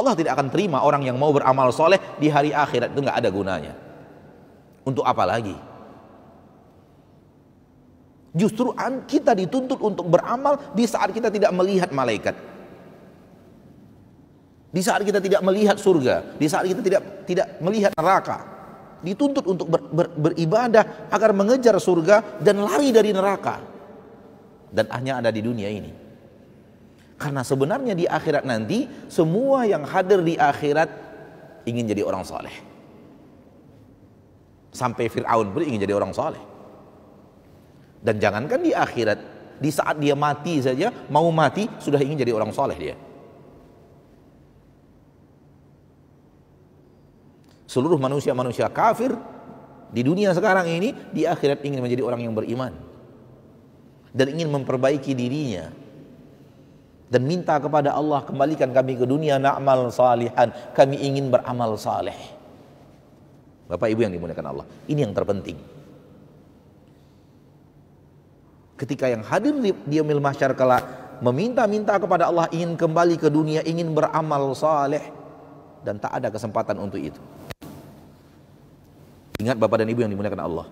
Allah tidak akan terima orang yang mau beramal soleh di hari akhirat itu nggak ada gunanya. Untuk apa lagi? Justru kita dituntut untuk beramal di saat kita tidak melihat malaikat. Di saat kita tidak melihat surga, di saat kita tidak tidak melihat neraka. Dituntut untuk ber, ber, beribadah agar mengejar surga dan lari dari neraka. Dan hanya ada di dunia ini. Karena sebenarnya di akhirat nanti semua yang hadir di akhirat ingin jadi orang soleh. Sampai Fir'aun pun ingin jadi orang soleh. Dan jangankan di akhirat, di saat dia mati saja, mau mati sudah ingin jadi orang soleh dia. Seluruh manusia-manusia kafir di dunia sekarang ini di akhirat ingin menjadi orang yang beriman dan ingin memperbaiki dirinya dan minta kepada Allah kembalikan kami ke dunia na'mal salihan kami ingin beramal saleh Bapak Ibu yang dimuliakan Allah ini yang terpenting ketika yang hadir di diamil mahsyar kala meminta-minta kepada Allah ingin kembali ke dunia ingin beramal saleh dan tak ada kesempatan untuk itu ingat Bapak dan Ibu yang dimuliakan Allah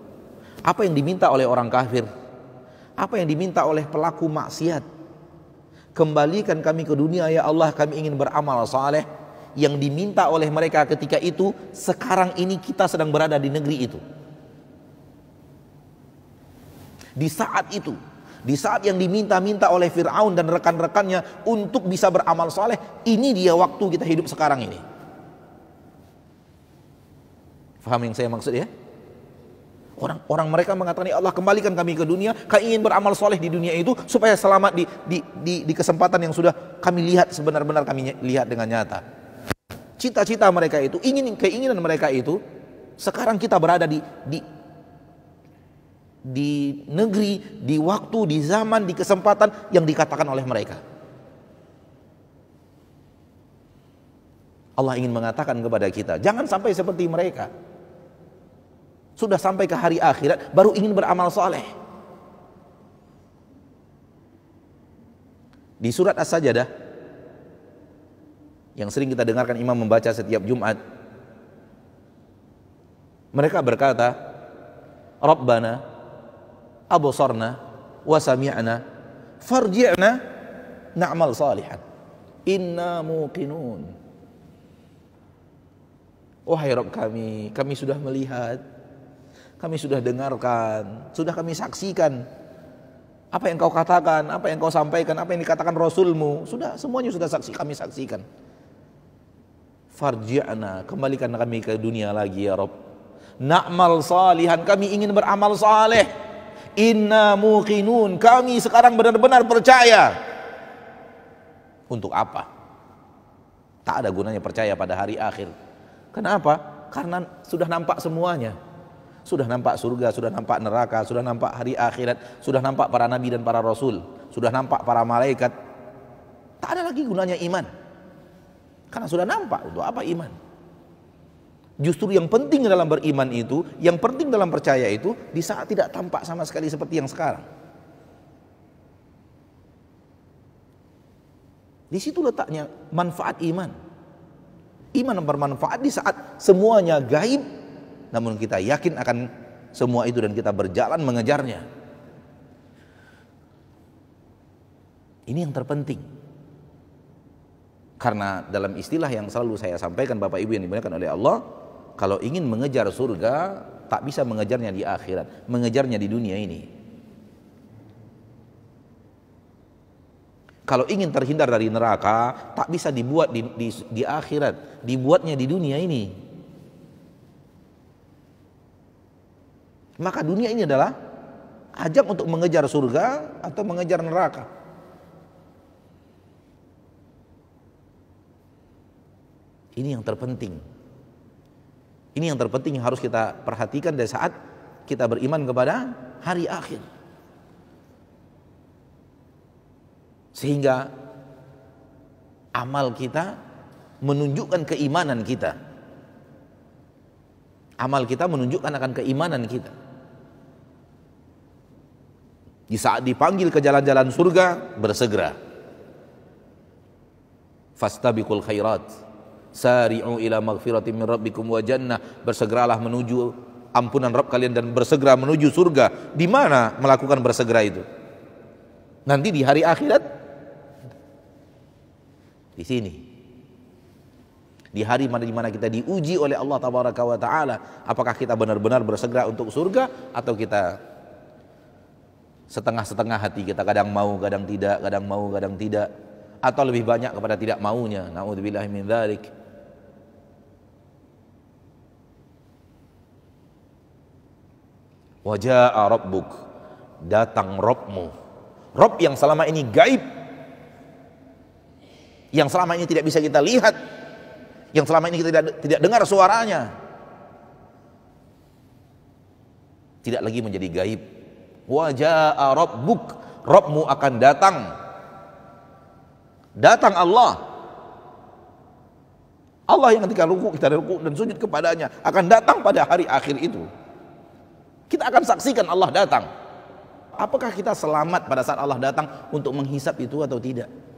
apa yang diminta oleh orang kafir apa yang diminta oleh pelaku maksiat Kembalikan kami ke dunia ya Allah, kami ingin beramal saleh yang diminta oleh mereka ketika itu, sekarang ini kita sedang berada di negeri itu. Di saat itu, di saat yang diminta-minta oleh Fir'aun dan rekan-rekannya untuk bisa beramal saleh ini dia waktu kita hidup sekarang ini. Faham yang saya maksud ya? Orang orang mereka mengatakan, ya Allah kembalikan kami ke dunia, kami ingin beramal soleh di dunia itu supaya selamat di, di, di, di kesempatan yang sudah kami lihat sebenar-benar kami lihat dengan nyata. Cita-cita mereka itu, ingin keinginan mereka itu, sekarang kita berada di, di di negeri, di waktu, di zaman, di kesempatan yang dikatakan oleh mereka. Allah ingin mengatakan kepada kita, jangan sampai seperti mereka. Sudah sampai ke hari akhirat, baru ingin beramal soleh. Di surat as sajdah yang sering kita dengarkan imam membaca setiap Jumat, mereka berkata, Rabbana, abusorna, wasami'na, farji'na, na'mal salihan. Inna muqinun. Wahai Rabb kami, kami sudah melihat kami sudah dengarkan, sudah kami saksikan. Apa yang kau katakan, apa yang kau sampaikan, apa yang dikatakan Rasulmu, sudah semuanya sudah saksi kami saksikan. Farji'na, kembalikan kami ke dunia lagi ya Rob. Na'mal salihan, kami ingin beramal saleh. Inna muqinun, kami sekarang benar-benar percaya. Untuk apa? Tak ada gunanya percaya pada hari akhir. Kenapa? Karena sudah nampak semuanya. Sudah nampak surga, sudah nampak neraka, sudah nampak hari akhirat, sudah nampak para nabi dan para rasul, sudah nampak para malaikat. Tak ada lagi gunanya iman. Karena sudah nampak, untuk apa iman? Justru yang penting dalam beriman itu, yang penting dalam percaya itu, di saat tidak tampak sama sekali seperti yang sekarang. Di situ letaknya manfaat iman. Iman bermanfaat di saat semuanya gaib namun kita yakin akan semua itu dan kita berjalan mengejarnya. Ini yang terpenting. Karena dalam istilah yang selalu saya sampaikan Bapak Ibu yang dimuliakan oleh Allah, kalau ingin mengejar surga, tak bisa mengejarnya di akhirat, mengejarnya di dunia ini. Kalau ingin terhindar dari neraka, tak bisa dibuat di, di, di akhirat, dibuatnya di dunia ini. Maka dunia ini adalah ajang untuk mengejar surga atau mengejar neraka. Ini yang terpenting. Ini yang terpenting yang harus kita perhatikan dari saat kita beriman kepada hari akhir. Sehingga amal kita menunjukkan keimanan kita. Amal kita menunjukkan akan keimanan kita. Di saat dipanggil ke jalan-jalan surga, bersegera. Fastabiqul khairat. Sari'u ila maghfirati min rabbikum wa jannah. Bersegeralah menuju ampunan Rabb kalian dan bersegera menuju surga. Di mana melakukan bersegera itu? Nanti di hari akhirat di sini. Di hari mana dimana mana kita diuji oleh Allah taala, apakah kita benar-benar bersegera untuk surga atau kita setengah-setengah hati kita kadang mau kadang tidak kadang mau kadang tidak atau lebih banyak kepada tidak maunya naudzubillah min dzalik waja'a rabbuk datang Robmu Rob yang selama ini gaib yang selama ini tidak bisa kita lihat yang selama ini kita tidak, tidak dengar suaranya tidak lagi menjadi gaib Wajah Rabbuk, Rabbmu akan datang. Datang Allah. Allah yang ketika ruku kita ruku dan sujud kepadanya akan datang pada hari akhir itu. Kita akan saksikan Allah datang. Apakah kita selamat pada saat Allah datang untuk menghisap itu atau tidak?